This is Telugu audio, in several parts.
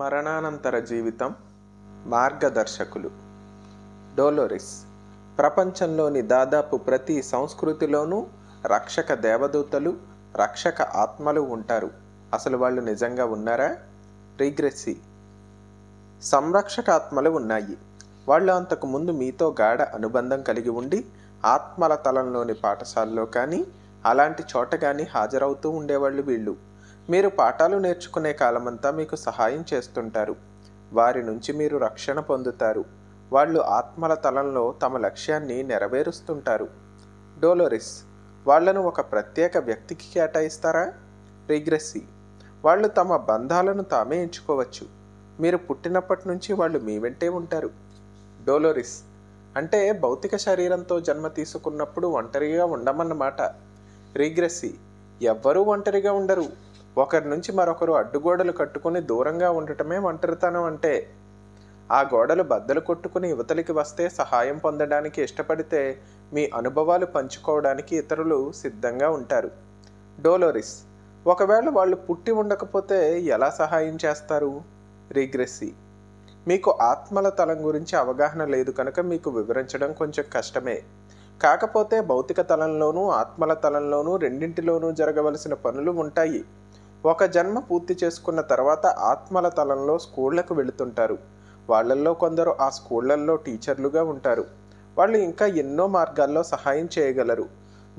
మరణానంతర జీవితం మార్గదర్శకులు డోలోరిస్ ప్రపంచంలోని దాదాపు ప్రతి సంస్కృతిలోనూ రక్షక దేవదూతలు రక్షక ఆత్మలు ఉంటారు అసలు వాళ్ళు నిజంగా ఉన్నారా రీగ్రెస్సి సంరక్షక ఆత్మలు ఉన్నాయి వాళ్ళు అంతకు ముందు మీతో గాఢ అనుబంధం కలిగి ఉండి ఆత్మల తలంలోని పాఠశాలలో కానీ అలాంటి చోట కానీ హాజరవుతూ ఉండేవాళ్ళు వీళ్ళు మీరు పాఠాలు నేర్చుకునే కాలమంతా మీకు సహాయం చేస్తుంటారు వారి నుంచి మీరు రక్షణ పొందుతారు వాళ్ళు ఆత్మల తలంలో తమ లక్ష్యాన్ని నెరవేరుస్తుంటారు డోలోరిస్ వాళ్లను ఒక ప్రత్యేక వ్యక్తికి కేటాయిస్తారా రిగ్రెస్సీ వాళ్ళు తమ బంధాలను తామే ఎంచుకోవచ్చు మీరు పుట్టినప్పటి నుంచి వాళ్ళు మీ వెంటే ఉంటారు డోలోరిస్ అంటే భౌతిక శరీరంతో జన్మ తీసుకున్నప్పుడు ఒంటరిగా ఉండమన్నమాట రిగ్రెస్సీ ఎవ్వరూ ఒంటరిగా ఉండరు ఒకరి నుంచి మరొకరు అడ్డుగోడలు కట్టుకుని దూరంగా ఉండటమే ఒంటరితనం అంటే ఆ గోడలు బద్దలు కొట్టుకుని యువతలికి వస్తే సహాయం పొందడానికి ఇష్టపడితే మీ అనుభవాలు పంచుకోవడానికి ఇతరులు సిద్ధంగా ఉంటారు డోలోరిస్ ఒకవేళ వాళ్ళు పుట్టి ఉండకపోతే ఎలా సహాయం చేస్తారు రిగ్రెస్సీ మీకు ఆత్మల తలం గురించి అవగాహన లేదు కనుక మీకు వివరించడం కొంచెం కష్టమే కాకపోతే భౌతిక తలంలోనూ ఆత్మల తలంలోనూ రెండింటిలోనూ జరగవలసిన పనులు ఉంటాయి ఒక జన్మ పూర్తి చేసుకున్న తర్వాత ఆత్మల తలంలో స్కూళ్లకు వెళుతుంటారు వాళ్ళల్లో కొందరు ఆ స్కూళ్లల్లో టీచర్లుగా ఉంటారు వాళ్ళు ఇంకా ఎన్నో మార్గాల్లో సహాయం చేయగలరు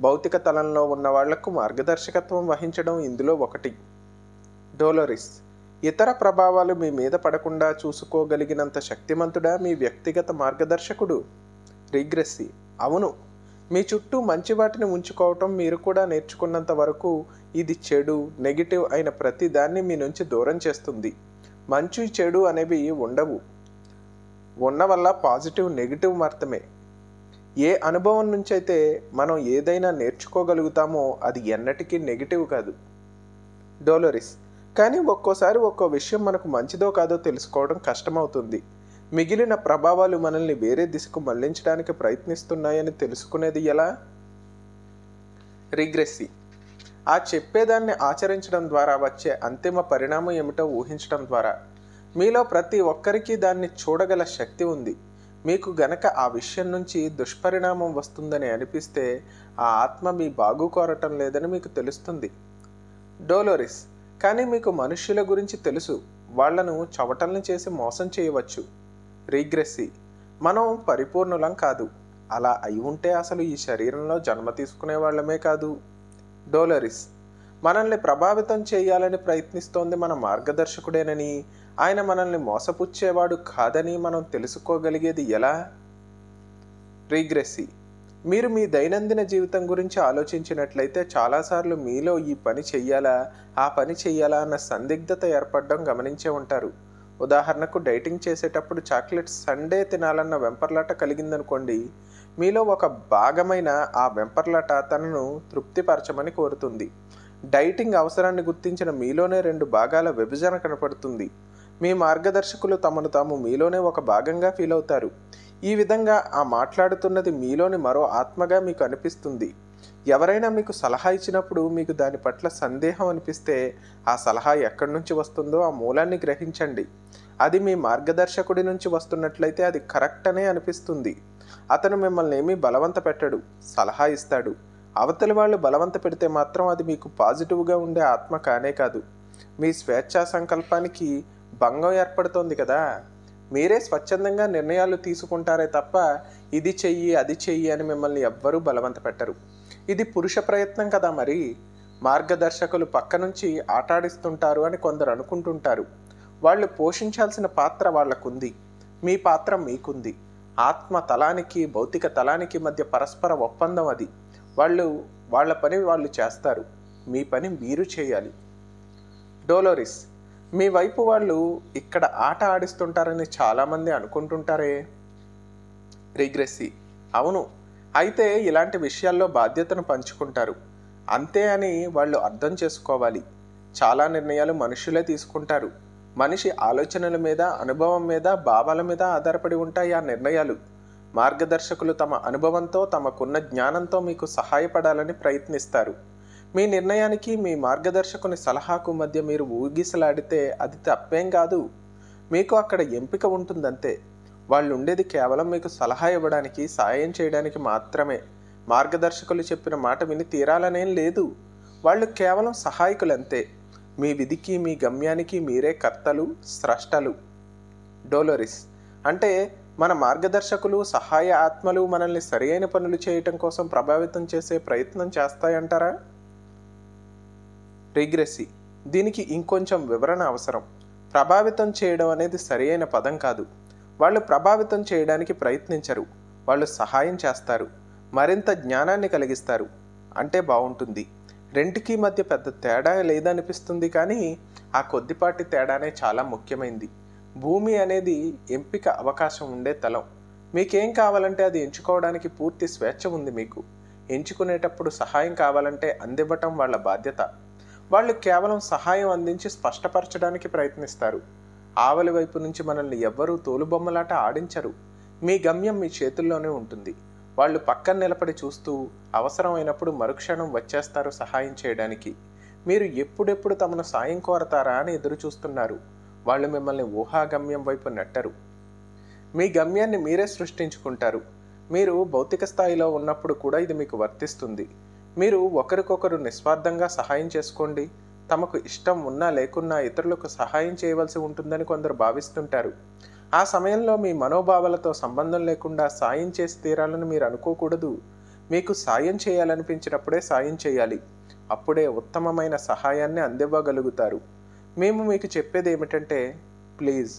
భౌతిక తలంలో ఉన్న వాళ్లకు మార్గదర్శకత్వం వహించడం ఇందులో ఒకటి డోలరిస్ ఇతర ప్రభావాలు మీ మీద పడకుండా చూసుకోగలిగినంత శక్తిమంతుడా మీ వ్యక్తిగత మార్గదర్శకుడు రిగ్రెస్సి అవును మీ చుట్టూ మంచి వాటిని ఉంచుకోవటం మీరు కూడా నేర్చుకున్నంత వరకు ఇది చెడు నెగిటివ్ అయిన ప్రతి దాన్ని మీ నుంచి దూరం చేస్తుంది మంచి చెడు అనేవి ఉండవు ఉన్న వల్ల పాజిటివ్ నెగిటివ్ మాత్రమే ఏ అనుభవం నుంచి అయితే మనం ఏదైనా నేర్చుకోగలుగుతామో అది ఎన్నటికీ నెగిటివ్ కాదు డోలోరిస్ కానీ ఒక్కోసారి ఒక్కో విషయం మనకు మంచిదో కాదో తెలుసుకోవడం కష్టమవుతుంది మిగిలిన ప్రభావాలు మనల్ని వేరే దిశకు మళ్లించడానికి ప్రయత్నిస్తున్నాయని తెలుసుకునేది ఎలా రిగ్రెస్సీ ఆ చెప్పేదాన్ని ఆచరించడం ద్వారా వచ్చే అంతిమ పరిణామం ఏమిటో ఊహించడం ద్వారా మీలో ప్రతి ఒక్కరికి దాన్ని చూడగల శక్తి ఉంది మీకు గనక ఆ విషయం నుంచి దుష్పరిణామం వస్తుందని అనిపిస్తే ఆ ఆత్మ మీ బాగు కోరటం లేదని మీకు తెలుస్తుంది డోలోరిస్ కానీ మీకు మనుష్యుల గురించి తెలుసు వాళ్లను చవటల్ని చేసి మోసం చేయవచ్చు రీగ్రెస్సీ మనం పరిపూర్ణులం కాదు అలా అయి ఉంటే అసలు ఈ శరీరంలో జన్మ తీసుకునే వాళ్ళమే కాదు డోలరిస్ మనల్ని ప్రభావితం చేయాలని ప్రయత్నిస్తోంది మన మార్గదర్శకుడేనని ఆయన మనల్ని మోసపుచ్చేవాడు కాదని మనం తెలుసుకోగలిగేది ఎలా రీగ్రెస్సీ మీరు మీ దైనందిన జీవితం గురించి ఆలోచించినట్లయితే చాలాసార్లు మీలో ఈ పని చెయ్యాలా ఆ పని చెయ్యాలా అన్న సందిగ్ధత ఏర్పడడం గమనించే ఉంటారు ఉదాహరణకు డైటింగ్ చేసేటప్పుడు చాక్లెట్ సండే తినాలన్న వెంపర్లాట కలిగిందనుకోండి మీలో ఒక భాగమైన ఆ వెంపర్లాట తనను తృప్తిపరచమని కోరుతుంది డైటింగ్ అవసరాన్ని గుర్తించిన మీలోనే రెండు భాగాల విభజన కనపడుతుంది మీ మార్గదర్శకులు తమను తాము మీలోనే ఒక భాగంగా ఫీల్ అవుతారు ఈ విధంగా ఆ మాట్లాడుతున్నది మీలోని మరో ఆత్మగా మీకు అనిపిస్తుంది ఎవరైనా మీకు సలహా ఇచ్చినప్పుడు మీకు దాని పట్ల సందేహం అనిపిస్తే ఆ సలహా ఎక్కడి నుంచి వస్తుందో ఆ మూలాన్ని గ్రహించండి అది మీ మార్గదర్శకుడి నుంచి వస్తున్నట్లయితే అది కరెక్ట్ అనే అనిపిస్తుంది అతను మిమ్మల్ని ఏమీ బలవంత పెట్టడు సలహా ఇస్తాడు అవతలి వాళ్ళు బలవంత పెడితే మాత్రం అది మీకు పాజిటివ్గా ఉండే ఆత్మ కానే కాదు మీ స్వేచ్ఛా సంకల్పానికి భంగం ఏర్పడుతోంది కదా మీరే స్వచ్ఛందంగా నిర్ణయాలు తీసుకుంటారే తప్ప ఇది చెయ్యి అది చెయ్యి అని మిమ్మల్ని ఎవ్వరూ బలవంత పెట్టరు ఇది పురుష ప్రయత్నం కదా మరి మార్గదర్శకులు పక్క నుంచి ఆటాడిస్తుంటారు అని కొందరు అనుకుంటుంటారు వాళ్ళు పోషించాల్సిన పాత్ర వాళ్లకుంది మీ పాత్ర మీకుంది ఆత్మ తలానికి భౌతిక తలానికి మధ్య పరస్పర ఒప్పందం అది వాళ్ళు వాళ్ళ పని వాళ్ళు చేస్తారు మీ పని మీరు చేయాలి డోలోరిస్ మీ వైపు వాళ్ళు ఇక్కడ ఆట ఆడిస్తుంటారని చాలామంది అనుకుంటుంటారే రిగ్రెస్సీ అవును అయితే ఇలాంటి విషయాల్లో బాధ్యతను పంచుకుంటారు అంతే అని వాళ్ళు అర్థం చేసుకోవాలి చాలా నిర్ణయాలు మనుషులే తీసుకుంటారు మనిషి ఆలోచనల మీద అనుభవం మీద భావాల మీద ఆధారపడి ఉంటాయి ఆ నిర్ణయాలు మార్గదర్శకులు తమ అనుభవంతో తమకున్న జ్ఞానంతో మీకు సహాయపడాలని ప్రయత్నిస్తారు మీ నిర్ణయానికి మీ మార్గదర్శకుని సలహాకు మధ్య మీరు ఊగిసలాడితే అది తప్పేం కాదు మీకు అక్కడ ఎంపిక ఉంటుందంతే వాళ్ళు ఉండేది కేవలం మీకు సలహా ఇవ్వడానికి సాయం చేయడానికి మాత్రమే మార్గదర్శకులు చెప్పిన మాట విని తీరాలనేం లేదు వాళ్ళు కేవలం సహాయకులంతే మీ విధికి మీ గమ్యానికి మీరే కర్తలు స్రష్టలు డోలోరిస్ అంటే మన మార్గదర్శకులు సహాయ ఆత్మలు మనల్ని సరియైన పనులు చేయటం కోసం ప్రభావితం చేసే ప్రయత్నం చేస్తాయంటారా రీగ్రెసి దీనికి ఇంకొంచెం వివరణ అవసరం ప్రభావితం చేయడం అనేది సరియైన పదం కాదు వాళ్ళు ప్రభావితం చేయడానికి ప్రయత్నించరు వాళ్ళు సహాయం చేస్తారు మరింత జ్ఞానాన్ని కలిగిస్తారు అంటే బాగుంటుంది రెంటికి మధ్య పెద్ద తేడా లేదనిపిస్తుంది కానీ ఆ కొద్దిపాటి తేడానే చాలా ముఖ్యమైంది భూమి అనేది ఎంపిక అవకాశం ఉండే తలం మీకేం కావాలంటే అది ఎంచుకోవడానికి పూర్తి స్వేచ్ఛ ఉంది మీకు ఎంచుకునేటప్పుడు సహాయం కావాలంటే అందివ్వటం వాళ్ళ బాధ్యత వాళ్ళు కేవలం సహాయం అందించి స్పష్టపరచడానికి ప్రయత్నిస్తారు ఆవలి వైపు నుంచి మనల్ని ఎవ్వరూ తోలుబొమ్మలాట ఆడించరు మీ గమ్యం మీ చేతుల్లోనే ఉంటుంది వాళ్ళు పక్కన నిలబడి చూస్తూ అవసరమైనప్పుడు మరుక్షణం వచ్చేస్తారు సహాయం చేయడానికి మీరు ఎప్పుడెప్పుడు తమను సాయం కోరతారా అని ఎదురు చూస్తున్నారు వాళ్ళు మిమ్మల్ని ఊహాగమ్యం వైపు నెట్టరు మీ గమ్యాన్ని మీరే సృష్టించుకుంటారు మీరు భౌతిక స్థాయిలో ఉన్నప్పుడు కూడా ఇది మీకు వర్తిస్తుంది మీరు ఒకరికొకరు నిస్వార్థంగా సహాయం చేసుకోండి తమకు ఇష్టం ఉన్నా లేకున్నా ఇతరులకు సహాయం చేయవలసి ఉంటుందని కొందరు భావిస్తుంటారు ఆ సమయంలో మీ మనోభావాలతో సంబంధం లేకుండా సాయం చేసి తీరాలని మీరు అనుకోకూడదు మీకు సాయం చేయాలనిపించినప్పుడే సాయం చేయాలి అప్పుడే ఉత్తమమైన సహాయాన్ని అందివ్వగలుగుతారు మేము మీకు చెప్పేది ఏమిటంటే ప్లీజ్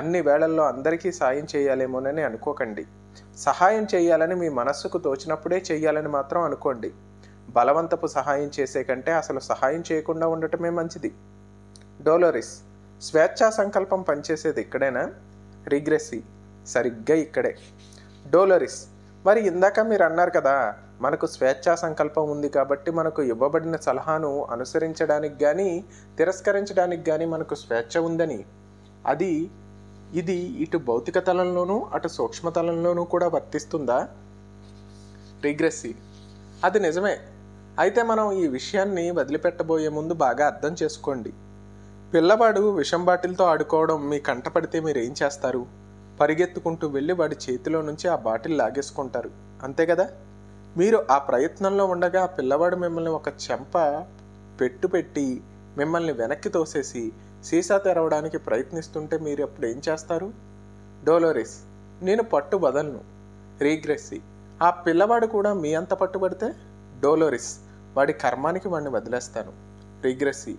అన్ని వేళల్లో అందరికీ సాయం చేయాలేమోనని అనుకోకండి సహాయం చేయాలని మీ మనస్సుకు తోచినప్పుడే చేయాలని మాత్రం అనుకోండి బలవంతపు సహాయం చేసే కంటే అసలు సహాయం చేయకుండా ఉండటమే మంచిది డోలోరిస్ స్వేచ్ఛా సంకల్పం పనిచేసేది ఇక్కడేనా రిగ్రెస్సీ సరిగ్గా ఇక్కడే డోలోరిస్ మరి ఇందాక మీరు అన్నారు కదా మనకు స్వేచ్ఛా సంకల్పం ఉంది కాబట్టి మనకు ఇవ్వబడిన సలహాను అనుసరించడానికి కానీ తిరస్కరించడానికి కానీ మనకు స్వేచ్ఛ ఉందని అది ఇది ఇటు భౌతిక తలంలోనూ అటు సూక్ష్మతలంలోనూ కూడా వర్తిస్తుందా రిగ్రెస్సీ అది నిజమే అయితే మనం ఈ విషయాన్ని వదిలిపెట్టబోయే ముందు బాగా అర్థం చేసుకోండి పిల్లవాడు విషం బాటిల్తో ఆడుకోవడం మీ కంటపడితే మీరేం చేస్తారు పరిగెత్తుకుంటూ వెళ్ళి వాడి చేతిలో నుంచి ఆ బాటిల్ లాగేసుకుంటారు అంతే కదా మీరు ఆ ప్రయత్నంలో ఉండగా పిల్లవాడు మిమ్మల్ని ఒక చెంప పెట్టు పెట్టి మిమ్మల్ని వెనక్కి తోసేసి సీసా తెరవడానికి ప్రయత్నిస్తుంటే మీరు అప్పుడు ఏం చేస్తారు డోలోరిస్ నేను పట్టు వదలను రీగ్రెస్సి ఆ పిల్లవాడు కూడా మీ అంత పట్టుబడితే డోలోరిస్ వాడి కర్మానికి వాడిని వదిలేస్తాను రిగ్రెసి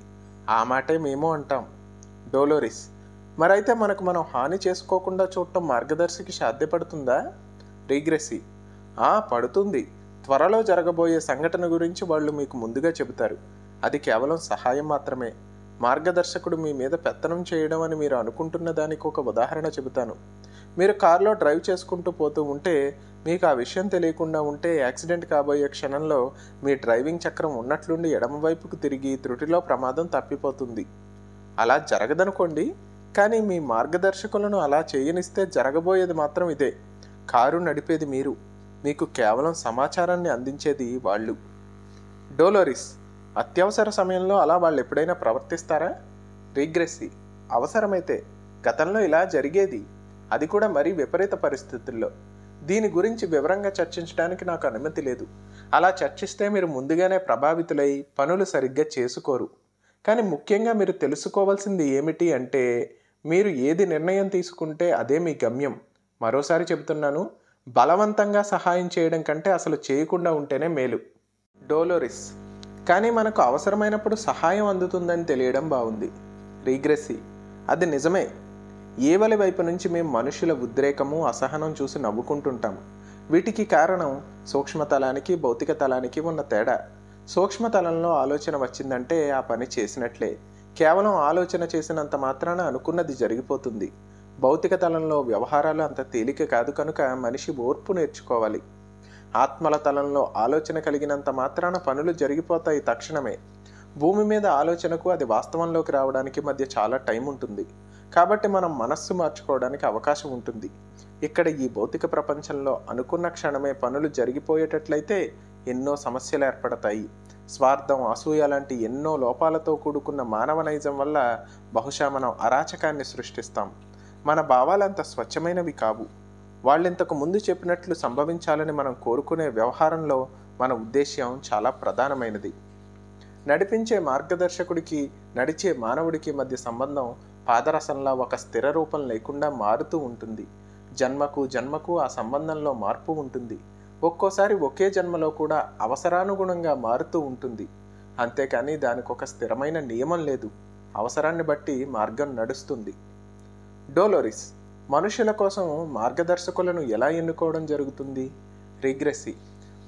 ఆ మాటే మేము అంటాం డోలోరిస్ మరైతే మనకు మనం హాని చేసుకోకుండా చూడటం మార్గదర్శికి సాధ్యపడుతుందా రిగ్రెసి ఆ పడుతుంది త్వరలో జరగబోయే సంఘటన గురించి వాళ్ళు మీకు ముందుగా చెబుతారు అది కేవలం సహాయం మాత్రమే మార్గదర్శకుడు మీ మీద పెత్తనం చేయడం అని మీరు అనుకుంటున్న దానికి ఒక ఉదాహరణ చెబుతాను మీరు కారులో డ్రైవ్ చేసుకుంటూ పోతూ ఉంటే మీకు ఆ విషయం తెలియకుండా ఉంటే యాక్సిడెంట్ కాబోయే క్షణంలో మీ డ్రైవింగ్ చక్రం ఉన్నట్లుండి ఎడమవైపుకు తిరిగి త్రుటిలో ప్రమాదం తప్పిపోతుంది అలా జరగదనుకోండి కానీ మీ మార్గదర్శకులను అలా చేయనిస్తే జరగబోయేది మాత్రం ఇదే కారు నడిపేది మీరు మీకు కేవలం సమాచారాన్ని అందించేది వాళ్ళు డోలోరిస్ అత్యవసర సమయంలో అలా వాళ్ళు ఎప్పుడైనా ప్రవర్తిస్తారా రీగ్రెస్సీ అవసరమైతే గతంలో ఇలా జరిగేది అది కూడా మరీ విపరీత పరిస్థితుల్లో దీని గురించి వివరంగా చర్చించడానికి నాకు అనుమతి లేదు అలా చర్చిస్తే మీరు ముందుగానే ప్రభావితులై పనులు సరిగ్గా చేసుకోరు కానీ ముఖ్యంగా మీరు తెలుసుకోవాల్సింది ఏమిటి అంటే మీరు ఏది నిర్ణయం తీసుకుంటే అదే మీ గమ్యం మరోసారి చెబుతున్నాను బలవంతంగా సహాయం చేయడం కంటే అసలు చేయకుండా ఉంటేనే మేలు డోలోరిస్ కానీ మనకు అవసరమైనప్పుడు సహాయం అందుతుందని తెలియడం బాగుంది రీగ్రెసి అది నిజమే ఏవలి వైపు నుంచి మేము మనుషుల ఉద్రేకము అసహనం చూసి నవ్వుకుంటుంటాము వీటికి కారణం సూక్ష్మతలానికి భౌతిక తలానికి ఉన్న తేడా సూక్ష్మతలంలో ఆలోచన వచ్చిందంటే ఆ పని చేసినట్లే కేవలం ఆలోచన చేసినంత మాత్రాన అనుకున్నది జరిగిపోతుంది భౌతిక తలంలో వ్యవహారాలు అంత తేలిక కాదు కనుక మనిషి ఓర్పు నేర్చుకోవాలి ఆత్మల తలంలో ఆలోచన కలిగినంత మాత్రాన పనులు జరిగిపోతాయి తక్షణమే భూమి మీద ఆలోచనకు అది వాస్తవంలోకి రావడానికి మధ్య చాలా టైం ఉంటుంది కాబట్టి మనం మనస్సు మార్చుకోవడానికి అవకాశం ఉంటుంది ఇక్కడ ఈ భౌతిక ప్రపంచంలో అనుకున్న క్షణమే పనులు జరిగిపోయేటట్లయితే ఎన్నో సమస్యలు ఏర్పడతాయి స్వార్థం అసూయ లాంటి ఎన్నో లోపాలతో కూడుకున్న మానవ నైజం వల్ల బహుశా మనం అరాచకాన్ని సృష్టిస్తాం మన భావాలంత స్వచ్ఛమైనవి కావు వాళ్ళింతకు ముందు చెప్పినట్లు సంభవించాలని మనం కోరుకునే వ్యవహారంలో మన ఉద్దేశ్యం చాలా ప్రధానమైనది నడిపించే మార్గదర్శకుడికి నడిచే మానవుడికి మధ్య సంబంధం పాదరసంలో ఒక స్థిర రూపం లేకుండా మారుతూ ఉంటుంది జన్మకు జన్మకు ఆ సంబంధంలో మార్పు ఉంటుంది ఒక్కోసారి ఒకే జన్మలో కూడా అవసరానుగుణంగా మారుతూ ఉంటుంది అంతేకాని దానికి ఒక స్థిరమైన నియమం లేదు అవసరాన్ని బట్టి మార్గం నడుస్తుంది డోలోరిస్ మనుషుల కోసం మార్గదర్శకులను ఎలా ఎన్నుకోవడం జరుగుతుంది రిగ్రెసి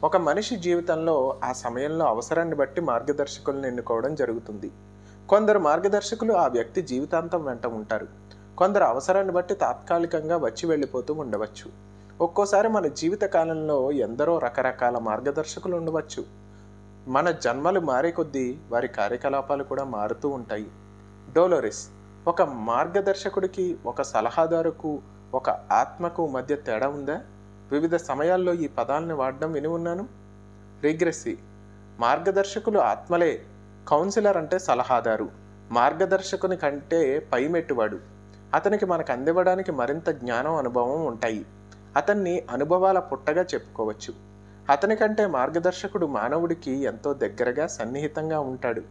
ఒక మనిషి జీవితంలో ఆ సమయంలో అవసరాన్ని బట్టి మార్గదర్శకులను ఎన్నుకోవడం జరుగుతుంది కొందరు మార్గదర్శకులు ఆ వ్యక్తి జీవితాంతం వెంట ఉంటారు కొందరు అవసరాన్ని బట్టి తాత్కాలికంగా వచ్చి వెళ్ళిపోతూ ఉండవచ్చు ఒక్కోసారి మన జీవిత కాలంలో ఎందరో రకరకాల మార్గదర్శకులు ఉండవచ్చు మన జన్మలు మారే కొద్దీ వారి కార్యకలాపాలు కూడా మారుతూ ఉంటాయి డోలోరిస్ ఒక మార్గదర్శకుడికి ఒక సలహాదారుకు ఒక ఆత్మకు మధ్య తేడా ఉందా వివిధ సమయాల్లో ఈ పదాలను వాడడం విని ఉన్నాను రిగ్రెసి మార్గదర్శకులు ఆత్మలే కౌన్సిలర్ అంటే సలహాదారు మార్గదర్శకుని కంటే పైమెట్టువాడు అతనికి మనకు అందివ్వడానికి మరింత జ్ఞానం అనుభవం ఉంటాయి అతన్ని అనుభవాల పుట్టగా చెప్పుకోవచ్చు అతనికంటే మార్గదర్శకుడు మానవుడికి ఎంతో దగ్గరగా సన్నిహితంగా ఉంటాడు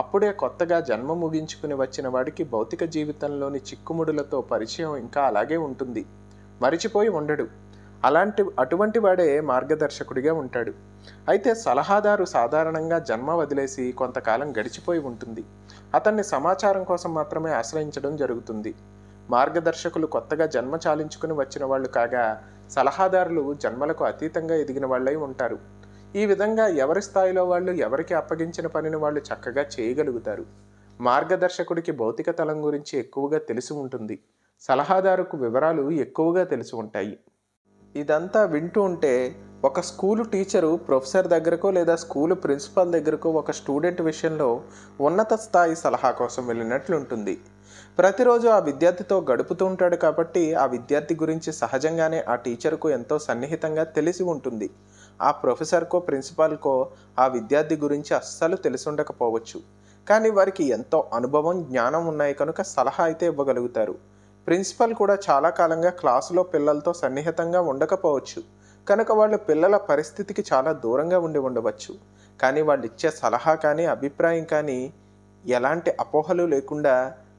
అప్పుడే కొత్తగా జన్మ ముగించుకుని వచ్చిన వాడికి భౌతిక జీవితంలోని చిక్కుముడులతో పరిచయం ఇంకా అలాగే ఉంటుంది మరిచిపోయి ఉండడు అలాంటి అటువంటి వాడే మార్గదర్శకుడిగా ఉంటాడు అయితే సలహాదారు సాధారణంగా జన్మ వదిలేసి కొంతకాలం గడిచిపోయి ఉంటుంది అతన్ని సమాచారం కోసం మాత్రమే ఆశ్రయించడం జరుగుతుంది మార్గదర్శకులు కొత్తగా జన్మ చాలించుకుని వచ్చిన వాళ్ళు కాగా సలహాదారులు జన్మలకు అతీతంగా ఎదిగిన వాళ్ళై ఉంటారు ఈ విధంగా ఎవరి స్థాయిలో వాళ్ళు ఎవరికి అప్పగించిన పనిని వాళ్ళు చక్కగా చేయగలుగుతారు మార్గదర్శకుడికి భౌతిక తలం గురించి ఎక్కువగా తెలిసి ఉంటుంది సలహాదారుకు వివరాలు ఎక్కువగా తెలిసి ఉంటాయి ఇదంతా వింటూ ఉంటే ఒక స్కూలు టీచరు ప్రొఫెసర్ దగ్గరకో లేదా స్కూలు ప్రిన్సిపాల్ దగ్గరకో ఒక స్టూడెంట్ విషయంలో ఉన్నత స్థాయి సలహా కోసం వెళ్ళినట్లుంటుంది ప్రతిరోజు ఆ విద్యార్థితో గడుపుతూ ఉంటాడు కాబట్టి ఆ విద్యార్థి గురించి సహజంగానే ఆ టీచర్కు ఎంతో సన్నిహితంగా తెలిసి ఉంటుంది ఆ ప్రొఫెసర్కో ప్రిన్సిపాల్కో ఆ విద్యార్థి గురించి అస్సలు తెలిసి ఉండకపోవచ్చు కానీ వారికి ఎంతో అనుభవం జ్ఞానం ఉన్నాయి కనుక సలహా అయితే ఇవ్వగలుగుతారు ప్రిన్సిపల్ కూడా చాలా కాలంగా క్లాసులో పిల్లలతో సన్నిహితంగా ఉండకపోవచ్చు కనుక వాళ్ళు పిల్లల పరిస్థితికి చాలా దూరంగా ఉండి ఉండవచ్చు కానీ వాళ్ళు ఇచ్చే సలహా కానీ అభిప్రాయం కానీ ఎలాంటి అపోహలు లేకుండా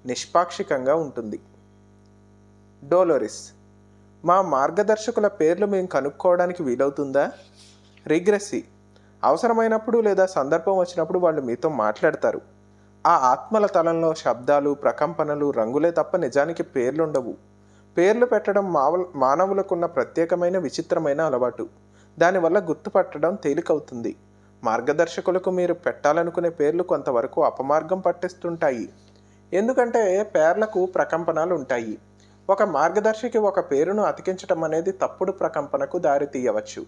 నిష్పాక్షికంగా ఉంటుంది డోలోరిస్ మా మార్గదర్శకుల పేర్లు మేము కనుక్కోవడానికి వీలవుతుందా రిగ్రెసి అవసరమైనప్పుడు లేదా సందర్భం వచ్చినప్పుడు వాళ్ళు మీతో మాట్లాడతారు ఆ ఆత్మల తలంలో శబ్దాలు ప్రకంపనలు రంగులే తప్ప నిజానికి పేర్లుండవు పేర్లు పెట్టడం మావల్ మానవులకున్న ప్రత్యేకమైన విచిత్రమైన అలవాటు దానివల్ల గుర్తుపట్టడం తేలికవుతుంది మార్గదర్శకులకు మీరు పెట్టాలనుకునే పేర్లు కొంతవరకు అపమార్గం పట్టిస్తుంటాయి ఎందుకంటే పేర్లకు ప్రకంపనలు ఉంటాయి ఒక మార్గదర్శికి ఒక పేరును అతికించటం అనేది తప్పుడు ప్రకంపనకు దారితీయవచ్చు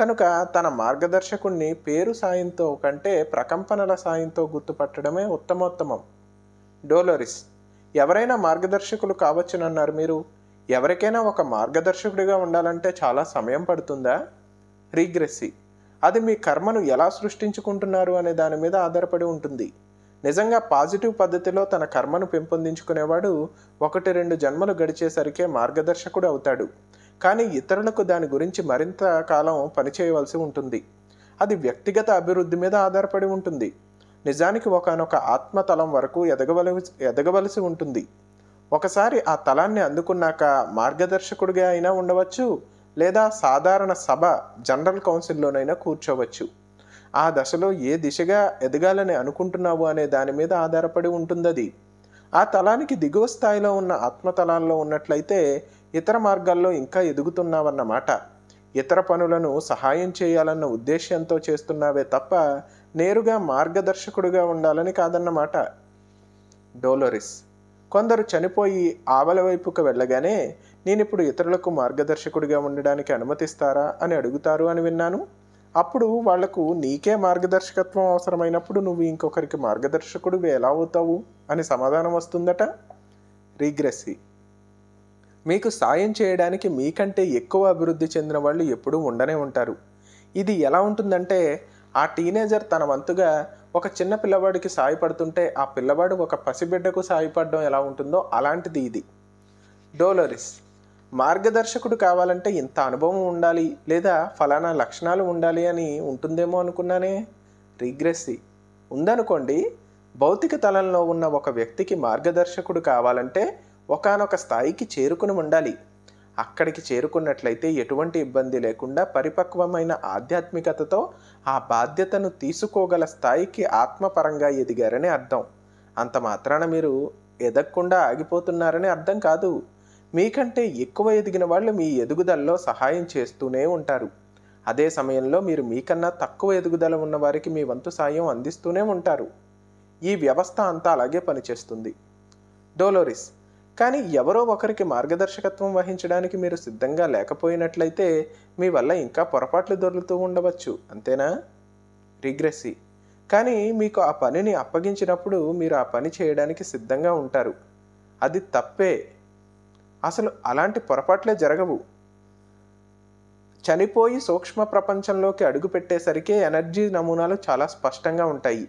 కనుక తన మార్గదర్శకుణ్ణి పేరు సాయంతో కంటే ప్రకంపనల సాయంతో గుర్తుపట్టడమే ఉత్తమోత్తమం డోలోరిస్ ఎవరైనా మార్గదర్శకులు కావచ్చునన్నారు మీరు ఎవరికైనా ఒక మార్గదర్శకుడిగా ఉండాలంటే చాలా సమయం పడుతుందా రీగ్రెస్సి అది మీ కర్మను ఎలా సృష్టించుకుంటున్నారు అనే దాని మీద ఆధారపడి ఉంటుంది నిజంగా పాజిటివ్ పద్ధతిలో తన కర్మను పెంపొందించుకునేవాడు ఒకటి రెండు జన్మలు గడిచేసరికే మార్గదర్శకుడు అవుతాడు కానీ ఇతరులకు దాని గురించి మరింత కాలం పనిచేయవలసి ఉంటుంది అది వ్యక్తిగత అభివృద్ధి మీద ఆధారపడి ఉంటుంది నిజానికి ఒకనొక ఆత్మతలం వరకు ఎదగవలసి ఎదగవలసి ఉంటుంది ఒకసారి ఆ తలాన్ని అందుకున్నాక మార్గదర్శకుడిగా అయినా ఉండవచ్చు లేదా సాధారణ సభ జనరల్ కౌన్సిల్లోనైనా కూర్చోవచ్చు ఆ దశలో ఏ దిశగా ఎదగాలని అనుకుంటున్నావు అనే దాని మీద ఆధారపడి అది ఆ తలానికి దిగువ స్థాయిలో ఉన్న ఆత్మతలాల్లో ఉన్నట్లయితే ఇతర మార్గాల్లో ఇంకా ఎదుగుతున్నావన్నమాట ఇతర పనులను సహాయం చేయాలన్న ఉద్దేశ్యంతో చేస్తున్నావే తప్ప నేరుగా మార్గదర్శకుడుగా ఉండాలని కాదన్నమాట డోలోరిస్ కొందరు చనిపోయి ఆవల వైపుకు వెళ్ళగానే నేనిప్పుడు ఇతరులకు మార్గదర్శకుడిగా ఉండడానికి అనుమతిస్తారా అని అడుగుతారు అని విన్నాను అప్పుడు వాళ్లకు నీకే మార్గదర్శకత్వం అవసరమైనప్పుడు నువ్వు ఇంకొకరికి మార్గదర్శకుడు ఎలా అవుతావు అని సమాధానం వస్తుందట రీగ్రెస్సీ మీకు సాయం చేయడానికి మీకంటే ఎక్కువ అభివృద్ధి చెందిన వాళ్ళు ఎప్పుడూ ఉండనే ఉంటారు ఇది ఎలా ఉంటుందంటే ఆ టీనేజర్ తన వంతుగా ఒక చిన్న పిల్లవాడికి సాయపడుతుంటే ఆ పిల్లవాడు ఒక పసిబిడ్డకు సాయపడడం ఎలా ఉంటుందో అలాంటిది ఇది డోలరిస్ మార్గదర్శకుడు కావాలంటే ఇంత అనుభవం ఉండాలి లేదా ఫలానా లక్షణాలు ఉండాలి అని ఉంటుందేమో అనుకున్నానే రిగ్రెస్సీ ఉందనుకోండి భౌతిక తలంలో ఉన్న ఒక వ్యక్తికి మార్గదర్శకుడు కావాలంటే ఒకనొక స్థాయికి చేరుకుని ఉండాలి అక్కడికి చేరుకున్నట్లయితే ఎటువంటి ఇబ్బంది లేకుండా పరిపక్వమైన ఆధ్యాత్మికతతో ఆ బాధ్యతను తీసుకోగల స్థాయికి ఆత్మపరంగా ఎదిగారని అర్థం అంత మాత్రాన మీరు ఎదగకుండా ఆగిపోతున్నారని అర్థం కాదు మీకంటే ఎక్కువ ఎదిగిన వాళ్ళు మీ ఎదుగుదలలో సహాయం చేస్తూనే ఉంటారు అదే సమయంలో మీరు మీకన్నా తక్కువ ఎదుగుదల ఉన్న వారికి మీ వంతు సాయం అందిస్తూనే ఉంటారు ఈ వ్యవస్థ అంతా అలాగే పనిచేస్తుంది డోలోరిస్ కానీ ఎవరో ఒకరికి మార్గదర్శకత్వం వహించడానికి మీరు సిద్ధంగా లేకపోయినట్లయితే మీ వల్ల ఇంకా పొరపాట్లు దొరుకుతూ ఉండవచ్చు అంతేనా రిగ్రెస్సీ కానీ మీకు ఆ పనిని అప్పగించినప్పుడు మీరు ఆ పని చేయడానికి సిద్ధంగా ఉంటారు అది తప్పే అసలు అలాంటి పొరపాట్లే జరగవు చనిపోయి సూక్ష్మ ప్రపంచంలోకి అడుగుపెట్టేసరికి ఎనర్జీ నమూనాలు చాలా స్పష్టంగా ఉంటాయి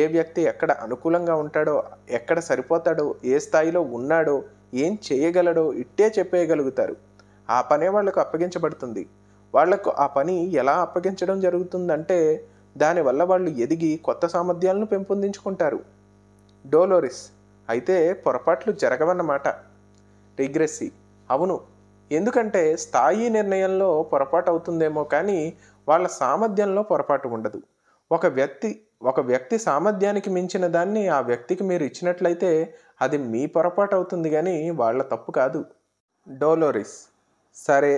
ఏ వ్యక్తి ఎక్కడ అనుకూలంగా ఉంటాడో ఎక్కడ సరిపోతాడో ఏ స్థాయిలో ఉన్నాడో ఏం చేయగలడో ఇట్టే చెప్పేయగలుగుతారు ఆ పనే వాళ్లకు అప్పగించబడుతుంది వాళ్లకు ఆ పని ఎలా అప్పగించడం జరుగుతుందంటే దానివల్ల వాళ్ళు ఎదిగి కొత్త సామర్థ్యాలను పెంపొందించుకుంటారు డోలోరిస్ అయితే పొరపాట్లు జరగవన్నమాట రిగ్రెస్సీ అవును ఎందుకంటే స్థాయి నిర్ణయంలో పొరపాటు అవుతుందేమో కానీ వాళ్ళ సామర్థ్యంలో పొరపాటు ఉండదు ఒక వ్యక్తి ఒక వ్యక్తి సామర్థ్యానికి మించిన దాన్ని ఆ వ్యక్తికి మీరు ఇచ్చినట్లయితే అది మీ పొరపాటు అవుతుంది కానీ వాళ్ళ తప్పు కాదు డోలోరిస్ సరే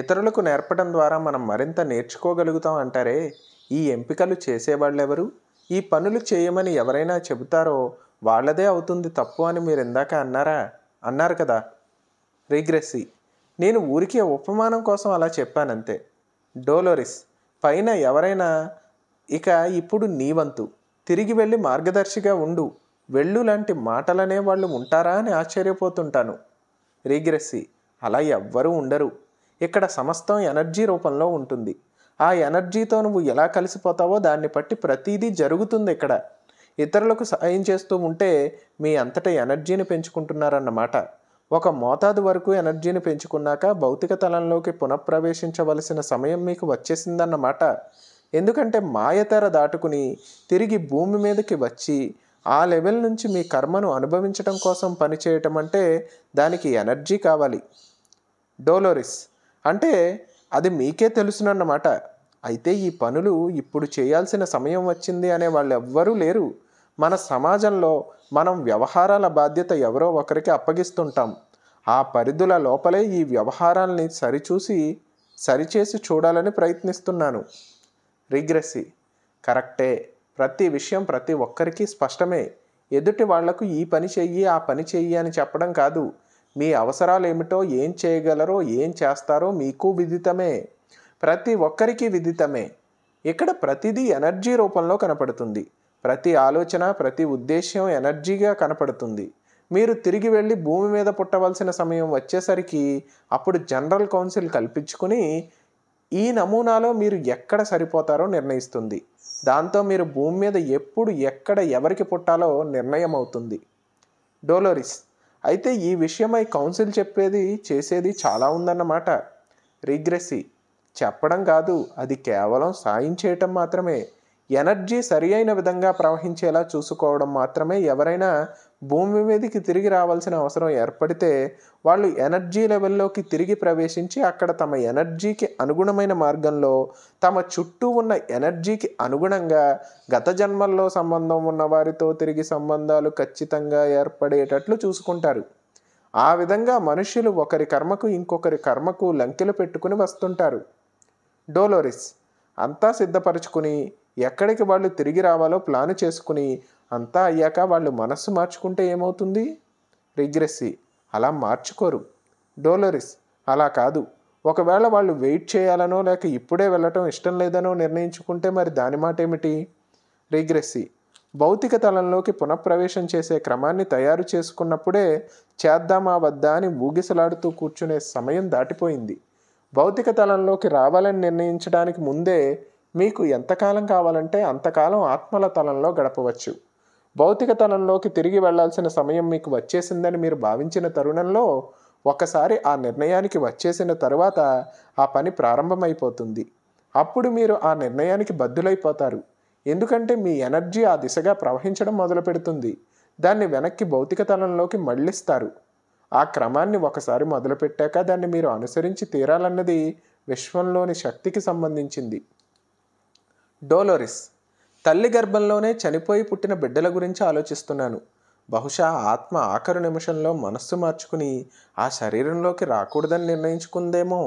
ఇతరులకు నేర్పడం ద్వారా మనం మరింత నేర్చుకోగలుగుతాం అంటారే ఈ ఎంపికలు చేసేవాళ్ళెవరు ఈ పనులు చేయమని ఎవరైనా చెబుతారో వాళ్ళదే అవుతుంది తప్పు అని మీరు ఇందాక అన్నారా అన్నారు కదా రీగ్రెస్సీ నేను ఊరికే ఉపమానం కోసం అలా చెప్పానంతే డోలోరిస్ పైన ఎవరైనా ఇక ఇప్పుడు నీవంతు తిరిగి వెళ్ళి మార్గదర్శిగా ఉండు వెళ్ళు లాంటి మాటలనే వాళ్ళు ఉంటారా అని ఆశ్చర్యపోతుంటాను రిగ్రెస్సీ అలా ఎవ్వరూ ఉండరు ఇక్కడ సమస్తం ఎనర్జీ రూపంలో ఉంటుంది ఆ ఎనర్జీతో నువ్వు ఎలా కలిసిపోతావో దాన్ని బట్టి ప్రతీదీ జరుగుతుంది ఇక్కడ ఇతరులకు సహాయం చేస్తూ ఉంటే మీ అంతట ఎనర్జీని పెంచుకుంటున్నారన్నమాట ఒక మోతాదు వరకు ఎనర్జీని పెంచుకున్నాక భౌతిక తలంలోకి పునఃప్రవేశించవలసిన సమయం మీకు వచ్చేసిందన్నమాట ఎందుకంటే మాయతెర దాటుకుని తిరిగి భూమి మీదకి వచ్చి ఆ లెవెల్ నుంచి మీ కర్మను అనుభవించడం కోసం పనిచేయటం అంటే దానికి ఎనర్జీ కావాలి డోలోరిస్ అంటే అది మీకే తెలుసునన్నమాట అయితే ఈ పనులు ఇప్పుడు చేయాల్సిన సమయం వచ్చింది అనే వాళ్ళు ఎవ్వరూ లేరు మన సమాజంలో మనం వ్యవహారాల బాధ్యత ఎవరో ఒకరికి అప్పగిస్తుంటాం ఆ పరిధుల లోపలే ఈ వ్యవహారాల్ని సరిచూసి సరిచేసి చూడాలని ప్రయత్నిస్తున్నాను రిగ్రెసి కరెక్టే ప్రతి విషయం ప్రతి ఒక్కరికి స్పష్టమే ఎదుటి వాళ్లకు ఈ పని చెయ్యి ఆ పని చెయ్యి అని చెప్పడం కాదు మీ అవసరాలు ఏమిటో ఏం చేయగలరో ఏం చేస్తారో మీకు విదితమే ప్రతి ఒక్కరికి విదితమే ఇక్కడ ప్రతిదీ ఎనర్జీ రూపంలో కనపడుతుంది ప్రతి ఆలోచన ప్రతి ఉద్దేశ్యం ఎనర్జీగా కనపడుతుంది మీరు తిరిగి వెళ్ళి భూమి మీద పుట్టవలసిన సమయం వచ్చేసరికి అప్పుడు జనరల్ కౌన్సిల్ కల్పించుకుని ఈ నమూనాలో మీరు ఎక్కడ సరిపోతారో నిర్ణయిస్తుంది దాంతో మీరు భూమి మీద ఎప్పుడు ఎక్కడ ఎవరికి పుట్టాలో నిర్ణయం అవుతుంది డోలోరిస్ అయితే ఈ విషయమై కౌన్సిల్ చెప్పేది చేసేది చాలా ఉందన్నమాట రిగ్రెసి చెప్పడం కాదు అది కేవలం సాయం చేయటం మాత్రమే ఎనర్జీ సరి అయిన విధంగా ప్రవహించేలా చూసుకోవడం మాత్రమే ఎవరైనా భూమి మీదకి తిరిగి రావాల్సిన అవసరం ఏర్పడితే వాళ్ళు ఎనర్జీ లెవెల్లోకి తిరిగి ప్రవేశించి అక్కడ తమ ఎనర్జీకి అనుగుణమైన మార్గంలో తమ చుట్టూ ఉన్న ఎనర్జీకి అనుగుణంగా గత జన్మల్లో సంబంధం ఉన్న వారితో తిరిగి సంబంధాలు ఖచ్చితంగా ఏర్పడేటట్లు చూసుకుంటారు ఆ విధంగా మనుషులు ఒకరి కర్మకు ఇంకొకరి కర్మకు లంకెలు పెట్టుకుని వస్తుంటారు డోలోరిస్ అంతా సిద్ధపరచుకుని ఎక్కడికి వాళ్ళు తిరిగి రావాలో ప్లాన్ చేసుకుని అంతా అయ్యాక వాళ్ళు మనస్సు మార్చుకుంటే ఏమవుతుంది రిగ్రెస్సి అలా మార్చుకోరు డోలరిస్ అలా కాదు ఒకవేళ వాళ్ళు వెయిట్ చేయాలనో లేక ఇప్పుడే వెళ్ళటం ఇష్టం లేదనో నిర్ణయించుకుంటే మరి దాని మాట ఏమిటి రిగ్రెస్సి భౌతిక తలంలోకి పునఃప్రవేశం చేసే క్రమాన్ని తయారు చేసుకున్నప్పుడే చేద్దామా వద్దా అని ఊగిసలాడుతూ కూర్చునే సమయం దాటిపోయింది భౌతిక తలంలోకి రావాలని నిర్ణయించడానికి ముందే మీకు ఎంతకాలం కావాలంటే అంతకాలం ఆత్మల తలంలో గడపవచ్చు భౌతిక తలంలోకి తిరిగి వెళ్లాల్సిన సమయం మీకు వచ్చేసిందని మీరు భావించిన తరుణంలో ఒకసారి ఆ నిర్ణయానికి వచ్చేసిన తరువాత ఆ పని ప్రారంభమైపోతుంది అప్పుడు మీరు ఆ నిర్ణయానికి బద్దులైపోతారు ఎందుకంటే మీ ఎనర్జీ ఆ దిశగా ప్రవహించడం మొదలు పెడుతుంది దాన్ని వెనక్కి భౌతిక తలంలోకి మళ్ళిస్తారు ఆ క్రమాన్ని ఒకసారి మొదలుపెట్టాక దాన్ని మీరు అనుసరించి తీరాలన్నది విశ్వంలోని శక్తికి సంబంధించింది డోలోరిస్ తల్లి గర్భంలోనే చనిపోయి పుట్టిన బిడ్డల గురించి ఆలోచిస్తున్నాను బహుశా ఆత్మ ఆఖరు నిమిషంలో మనస్సు మార్చుకుని ఆ శరీరంలోకి రాకూడదని నిర్ణయించుకుందేమో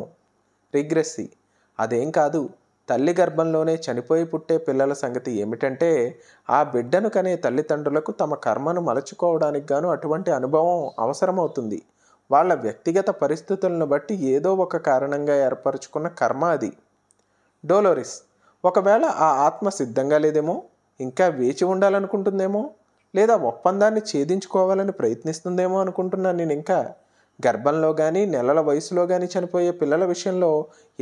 రిగ్రెస్సి అదేం కాదు తల్లి గర్భంలోనే చనిపోయి పుట్టే పిల్లల సంగతి ఏమిటంటే ఆ బిడ్డను కనే తల్లిదండ్రులకు తమ కర్మను మలచుకోవడానికి గాను అటువంటి అనుభవం అవసరమవుతుంది వాళ్ళ వ్యక్తిగత పరిస్థితులను బట్టి ఏదో ఒక కారణంగా ఏర్పరచుకున్న కర్మ అది డోలోరిస్ ఒకవేళ ఆ ఆత్మ సిద్ధంగా లేదేమో ఇంకా వేచి ఉండాలనుకుంటుందేమో లేదా ఒప్పందాన్ని ఛేదించుకోవాలని ప్రయత్నిస్తుందేమో అనుకుంటున్నాను నేను ఇంకా గర్భంలో కానీ నెలల వయసులో కానీ చనిపోయే పిల్లల విషయంలో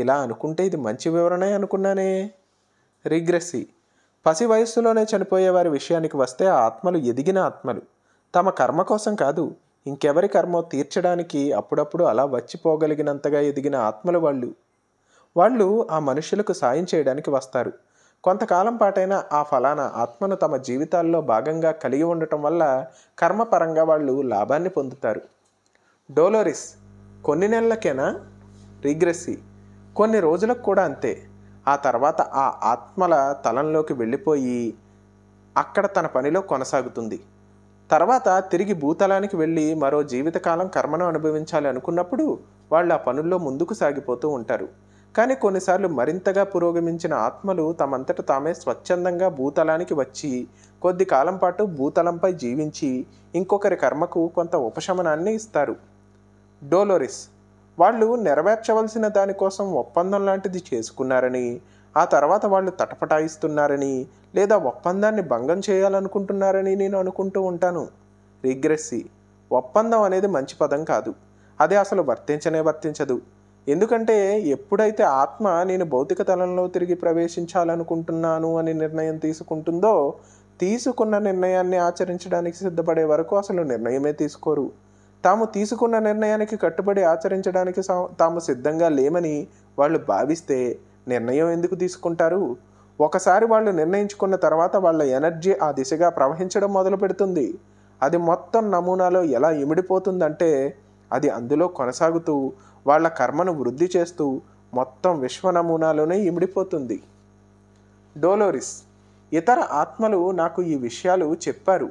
ఇలా అనుకుంటే ఇది మంచి వివరణే అనుకున్నానే రిగ్రెసి పసి వయస్సులోనే చనిపోయే వారి విషయానికి వస్తే ఆత్మలు ఎదిగిన ఆత్మలు తమ కర్మ కోసం కాదు ఇంకెవరి కర్మో తీర్చడానికి అప్పుడప్పుడు అలా వచ్చిపోగలిగినంతగా ఎదిగిన ఆత్మలు వాళ్ళు వాళ్ళు ఆ మనుషులకు సాయం చేయడానికి వస్తారు కొంతకాలం పాటైనా ఆ ఫలానా ఆత్మను తమ జీవితాల్లో భాగంగా కలిగి ఉండటం వల్ల కర్మపరంగా వాళ్ళు లాభాన్ని పొందుతారు డోలోరిస్ కొన్ని నెలలకేనా రిగ్రెస్సీ కొన్ని రోజులకు కూడా అంతే ఆ తర్వాత ఆ ఆత్మల తలంలోకి వెళ్ళిపోయి అక్కడ తన పనిలో కొనసాగుతుంది తర్వాత తిరిగి భూతలానికి వెళ్ళి మరో జీవితకాలం కర్మను అనుభవించాలి అనుకున్నప్పుడు వాళ్ళు ఆ పనుల్లో ముందుకు సాగిపోతూ ఉంటారు కానీ కొన్నిసార్లు మరింతగా పురోగమించిన ఆత్మలు తమంతట తామే స్వచ్ఛందంగా భూతలానికి వచ్చి కొద్ది కాలం పాటు భూతలంపై జీవించి ఇంకొకరి కర్మకు కొంత ఉపశమనాన్ని ఇస్తారు డోలోరిస్ వాళ్ళు నెరవేర్చవలసిన దానికోసం ఒప్పందం లాంటిది చేసుకున్నారని ఆ తర్వాత వాళ్ళు తటపటాయిస్తున్నారని లేదా ఒప్పందాన్ని భంగం చేయాలనుకుంటున్నారని నేను అనుకుంటూ ఉంటాను రిగ్రెస్సి ఒప్పందం అనేది మంచి పదం కాదు అది అసలు వర్తించనే వర్తించదు ఎందుకంటే ఎప్పుడైతే ఆత్మ నేను భౌతిక తలంలో తిరిగి ప్రవేశించాలనుకుంటున్నాను అని నిర్ణయం తీసుకుంటుందో తీసుకున్న నిర్ణయాన్ని ఆచరించడానికి సిద్ధపడే వరకు అసలు నిర్ణయమే తీసుకోరు తాము తీసుకున్న నిర్ణయానికి కట్టుబడి ఆచరించడానికి తాము సిద్ధంగా లేమని వాళ్ళు భావిస్తే నిర్ణయం ఎందుకు తీసుకుంటారు ఒకసారి వాళ్ళు నిర్ణయించుకున్న తర్వాత వాళ్ళ ఎనర్జీ ఆ దిశగా ప్రవహించడం మొదలు పెడుతుంది అది మొత్తం నమూనాలో ఎలా ఇమిడిపోతుందంటే అది అందులో కొనసాగుతూ వాళ్ళ కర్మను వృద్ధి చేస్తూ మొత్తం విశ్వ నమూనాలోనే ఇమిడిపోతుంది డోలోరిస్ ఇతర ఆత్మలు నాకు ఈ విషయాలు చెప్పారు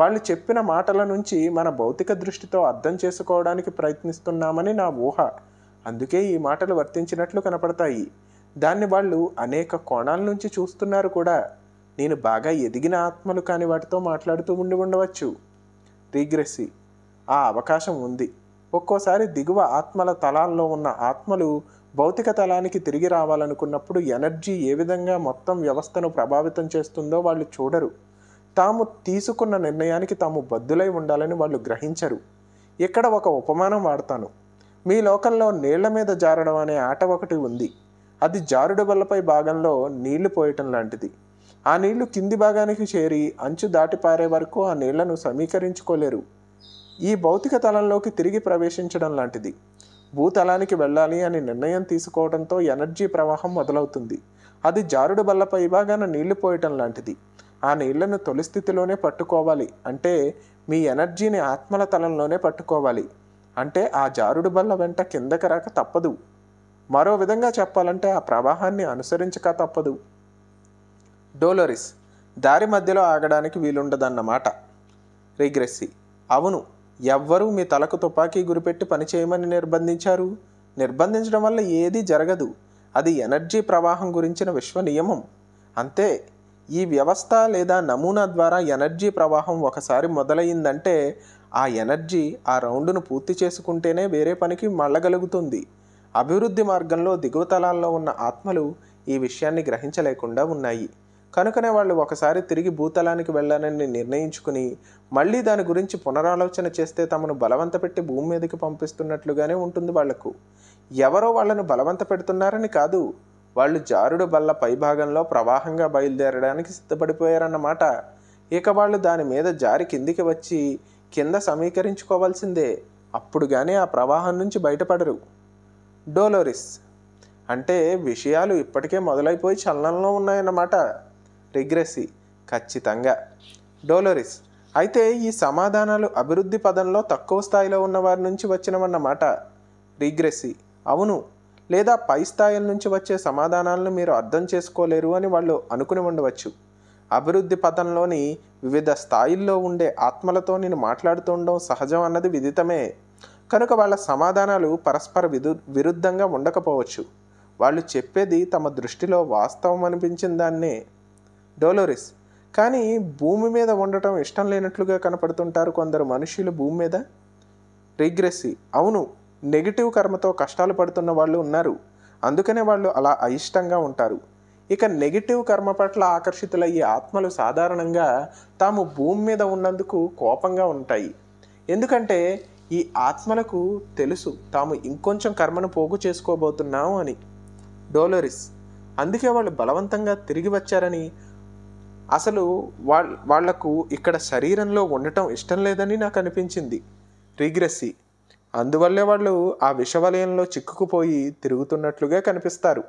వాళ్ళు చెప్పిన మాటల నుంచి మన భౌతిక దృష్టితో అర్థం చేసుకోవడానికి ప్రయత్నిస్తున్నామని నా ఊహ అందుకే ఈ మాటలు వర్తించినట్లు కనపడతాయి దాన్ని వాళ్ళు అనేక కోణాల నుంచి చూస్తున్నారు కూడా నేను బాగా ఎదిగిన ఆత్మలు కాని వాటితో మాట్లాడుతూ ఉండి ఉండవచ్చు రీగ్రెసి ఆ అవకాశం ఉంది ఒక్కోసారి దిగువ ఆత్మల తలాల్లో ఉన్న ఆత్మలు భౌతిక తలానికి తిరిగి రావాలనుకున్నప్పుడు ఎనర్జీ ఏ విధంగా మొత్తం వ్యవస్థను ప్రభావితం చేస్తుందో వాళ్ళు చూడరు తాము తీసుకున్న నిర్ణయానికి తాము బద్దులై ఉండాలని వాళ్ళు గ్రహించరు ఇక్కడ ఒక ఉపమానం వాడతాను మీ లోకంలో నీళ్ల మీద జారడం అనే ఆట ఒకటి ఉంది అది జారుడు బల్లపై భాగంలో నీళ్లు పోయటం లాంటిది ఆ నీళ్లు కింది భాగానికి చేరి అంచు దాటి పారే వరకు ఆ నీళ్లను సమీకరించుకోలేరు ఈ భౌతిక తలంలోకి తిరిగి ప్రవేశించడం లాంటిది భూతలానికి వెళ్ళాలి అని నిర్ణయం తీసుకోవడంతో ఎనర్జీ ప్రవాహం మొదలవుతుంది అది జారుడు బల్ల పైభాగాన నీళ్లు పోయటం లాంటిది ఆ నీళ్లను తొలి స్థితిలోనే పట్టుకోవాలి అంటే మీ ఎనర్జీని ఆత్మల తలంలోనే పట్టుకోవాలి అంటే ఆ జారుడు బల్ల వెంట కిందకి రాక తప్పదు మరో విధంగా చెప్పాలంటే ఆ ప్రవాహాన్ని అనుసరించక తప్పదు డోలరిస్ దారి మధ్యలో ఆగడానికి వీలుండదన్నమాట రిగ్రెస్సీ అవును ఎవ్వరూ మీ తలకు తుపాకీ గురిపెట్టి పనిచేయమని నిర్బంధించారు నిర్బంధించడం వల్ల ఏదీ జరగదు అది ఎనర్జీ ప్రవాహం గురించిన విశ్వ నియమం అంతే ఈ వ్యవస్థ లేదా నమూనా ద్వారా ఎనర్జీ ప్రవాహం ఒకసారి మొదలయ్యిందంటే ఆ ఎనర్జీ ఆ రౌండ్ను పూర్తి చేసుకుంటేనే వేరే పనికి మళ్ళగలుగుతుంది అభివృద్ధి మార్గంలో దిగువ తలాల్లో ఉన్న ఆత్మలు ఈ విషయాన్ని గ్రహించలేకుండా ఉన్నాయి కనుకనే వాళ్ళు ఒకసారి తిరిగి భూతలానికి వెళ్ళాలని నిర్ణయించుకుని మళ్ళీ దాని గురించి పునరాలోచన చేస్తే తమను బలవంత పెట్టి భూమి మీదకి పంపిస్తున్నట్లుగానే ఉంటుంది వాళ్లకు ఎవరో వాళ్ళను బలవంత పెడుతున్నారని కాదు వాళ్ళు జారుడు బల్ల పైభాగంలో ప్రవాహంగా బయలుదేరడానికి సిద్ధపడిపోయారన్నమాట ఇక వాళ్ళు దాని మీద జారి కిందికి వచ్చి కింద సమీకరించుకోవాల్సిందే అప్పుడు కానీ ఆ ప్రవాహం నుంచి బయటపడరు డోలోరిస్ అంటే విషయాలు ఇప్పటికే మొదలైపోయి చలనంలో ఉన్నాయన్నమాట రిగ్రెసి ఖచ్చితంగా డోలోరిస్ అయితే ఈ సమాధానాలు అభివృద్ధి పదంలో తక్కువ స్థాయిలో ఉన్నవారి నుంచి వచ్చినవన్నమాట రిగ్రెసి అవును లేదా పై స్థాయిల నుంచి వచ్చే సమాధానాలను మీరు అర్థం చేసుకోలేరు అని వాళ్ళు అనుకుని ఉండవచ్చు అభివృద్ధి పదంలోని వివిధ స్థాయిల్లో ఉండే ఆత్మలతో నేను మాట్లాడుతుండడం సహజం అన్నది విదితమే కనుక వాళ్ళ సమాధానాలు పరస్పర విదు విరుద్ధంగా ఉండకపోవచ్చు వాళ్ళు చెప్పేది తమ దృష్టిలో వాస్తవం అనిపించిన దాన్నే డోలోరిస్ కానీ భూమి మీద ఉండటం ఇష్టం లేనట్లుగా కనపడుతుంటారు కొందరు మనుషులు భూమి మీద రిగ్రెస్సి అవును నెగిటివ్ కర్మతో కష్టాలు పడుతున్న వాళ్ళు ఉన్నారు అందుకనే వాళ్ళు అలా అయిష్టంగా ఉంటారు ఇక నెగిటివ్ కర్మ పట్ల ఆకర్షితులయ్యే ఆత్మలు సాధారణంగా తాము భూమి మీద ఉన్నందుకు కోపంగా ఉంటాయి ఎందుకంటే ఈ ఆత్మలకు తెలుసు తాము ఇంకొంచెం కర్మను పోగు చేసుకోబోతున్నాము అని డోలోరిస్ అందుకే వాళ్ళు బలవంతంగా తిరిగి వచ్చారని అసలు వాళ్ళ వాళ్లకు ఇక్కడ శరీరంలో ఉండటం ఇష్టం లేదని నాకు అనిపించింది రీగ్రెస్సీ అందువల్లే వాళ్ళు ఆ విషవలయంలో చిక్కుకుపోయి తిరుగుతున్నట్లుగా కనిపిస్తారు